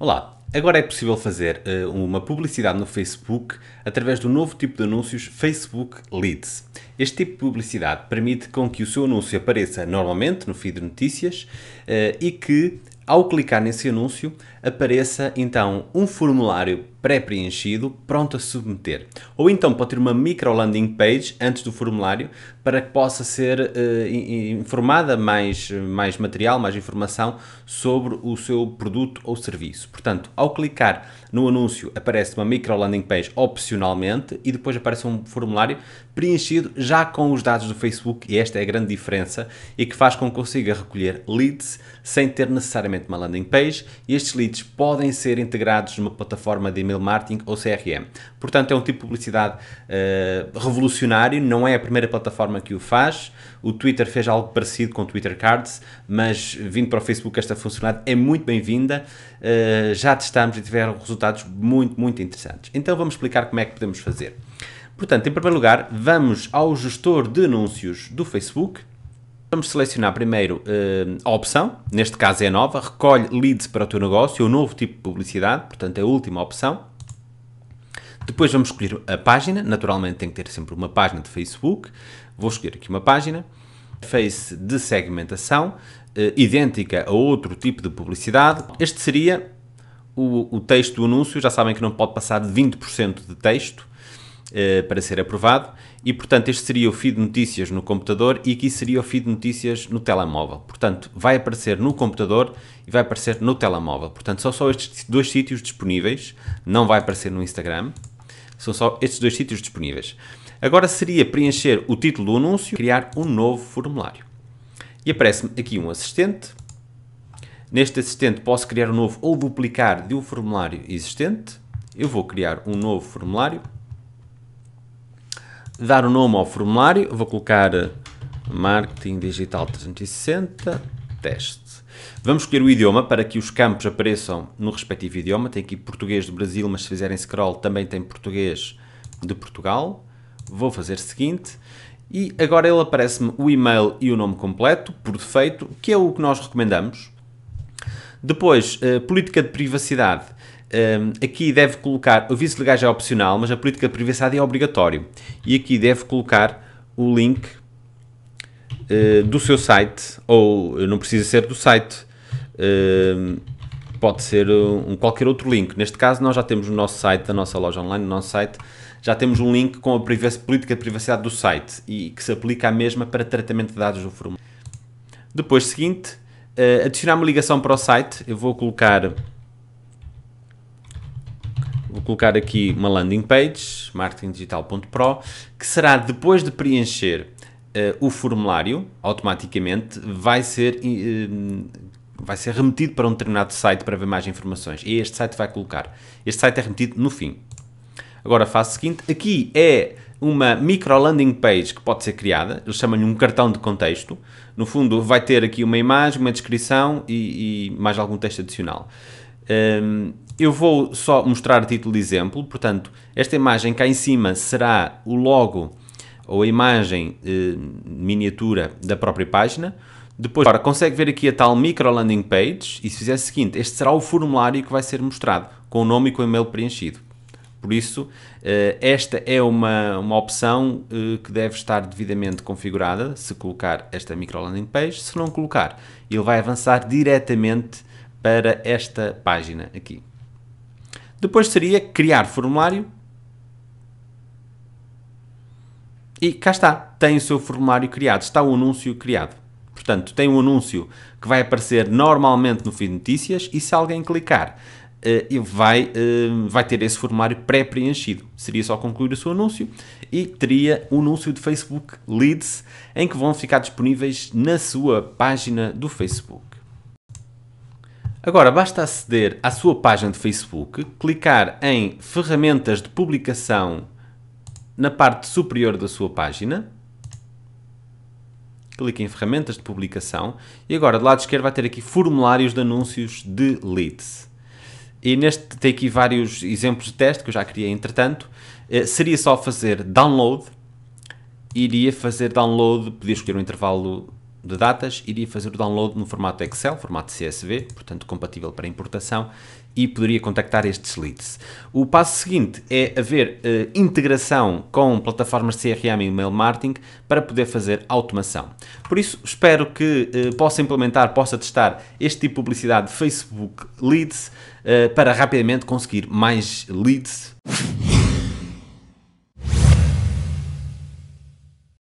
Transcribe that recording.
Olá, agora é possível fazer uh, uma publicidade no Facebook através do novo tipo de anúncios Facebook Leads. Este tipo de publicidade permite com que o seu anúncio apareça normalmente no feed de notícias uh, e que, ao clicar nesse anúncio, apareça então um formulário pré-preenchido, pronto a submeter. Ou então pode ter uma micro landing page antes do formulário para que possa ser uh, informada mais, mais material, mais informação sobre o seu produto ou serviço. Portanto, ao clicar no anúncio aparece uma micro landing page opcionalmente e depois aparece um formulário preenchido já com os dados do Facebook e esta é a grande diferença e que faz com que consiga recolher leads sem ter necessariamente uma landing page e estes leads podem ser integrados numa plataforma de email marketing ou CRM. Portanto, é um tipo de publicidade uh, revolucionário, não é a primeira plataforma que o faz. O Twitter fez algo parecido com o Twitter Cards, mas vindo para o Facebook esta funcionalidade é muito bem-vinda. Uh, já testámos e tiveram resultados muito, muito interessantes. Então vamos explicar como é que podemos fazer. Portanto, em primeiro lugar, vamos ao gestor de anúncios do Facebook Vamos selecionar primeiro uh, a opção, neste caso é nova, recolhe leads para o teu negócio, o é novo tipo de publicidade, portanto é a última opção. Depois vamos escolher a página, naturalmente tem que ter sempre uma página de Facebook, vou escolher aqui uma página, face de segmentação, uh, idêntica a outro tipo de publicidade. Este seria o, o texto do anúncio, já sabem que não pode passar de 20% de texto, eh, para ser aprovado. E, portanto, este seria o feed de notícias no computador e aqui seria o feed de notícias no telemóvel. Portanto, vai aparecer no computador e vai aparecer no telemóvel. Portanto, são só estes dois sítios disponíveis, não vai aparecer no Instagram. São só estes dois sítios disponíveis. Agora seria preencher o título do anúncio, criar um novo formulário. E aparece-me aqui um assistente. Neste assistente posso criar um novo ou duplicar de um formulário existente. Eu vou criar um novo formulário dar o um nome ao formulário, vou colocar eh, Marketing Digital 360 Teste. Vamos escolher o idioma para que os campos apareçam no respectivo idioma. Tem aqui português do Brasil, mas se fizerem scroll também tem português de Portugal. Vou fazer o seguinte. E agora ele aparece-me o e-mail e o nome completo, por defeito, que é o que nós recomendamos. Depois, eh, política de privacidade. Um, aqui deve colocar, o aviso legais é opcional, mas a política de privacidade é obrigatório. E aqui deve colocar o link uh, do seu site, ou eh, não precisa ser do site, uh, pode ser eh, um, qualquer outro link. Neste caso, nós já temos no nosso site, da nossa loja online, o nosso site, já temos um link com a política de privacidade do site e que se aplica à mesma para tratamento de dados do formulário. Depois, seguinte, uh, adicionar uma ligação para o site, eu vou colocar vou colocar aqui uma landing page, marketingdigital.pro, que será depois de preencher uh, o formulário, automaticamente vai ser, uh, vai ser remetido para um determinado site para ver mais informações. E este site vai colocar. Este site é remetido no fim. Agora faço o seguinte: aqui é uma micro landing page que pode ser criada, eles chamam-lhe um cartão de contexto. No fundo, vai ter aqui uma imagem, uma descrição e, e mais algum texto adicional. Um, eu vou só mostrar título de exemplo, portanto, esta imagem cá em cima será o logo ou a imagem eh, miniatura da própria página. Depois, agora, consegue ver aqui a tal micro landing page e se fizer o seguinte, este será o formulário que vai ser mostrado, com o nome e com o e-mail preenchido. Por isso, eh, esta é uma, uma opção eh, que deve estar devidamente configurada, se colocar esta micro landing page, se não colocar, ele vai avançar diretamente para esta página aqui. Depois seria criar formulário. E cá está, tem o seu formulário criado, está o anúncio criado. Portanto, tem um anúncio que vai aparecer normalmente no feed de notícias e se alguém clicar, eh, vai, eh, vai ter esse formulário pré-preenchido. Seria só concluir o seu anúncio e teria o anúncio de Facebook Leads em que vão ficar disponíveis na sua página do Facebook. Agora basta aceder à sua página de Facebook, clicar em Ferramentas de Publicação na parte superior da sua página. Clique em Ferramentas de Publicação e agora do lado esquerdo vai ter aqui Formulários de Anúncios de Leads. E neste tem aqui vários exemplos de teste que eu já criei entretanto. Eh, seria só fazer download, iria fazer download, podia escolher um intervalo de datas, iria fazer o download no formato Excel, formato CSV, portanto compatível para importação, e poderia contactar estes leads. O passo seguinte é haver uh, integração com plataformas CRM e mail marketing para poder fazer automação. Por isso, espero que uh, possa implementar, possa testar este tipo de publicidade de Facebook Leads uh, para rapidamente conseguir mais leads.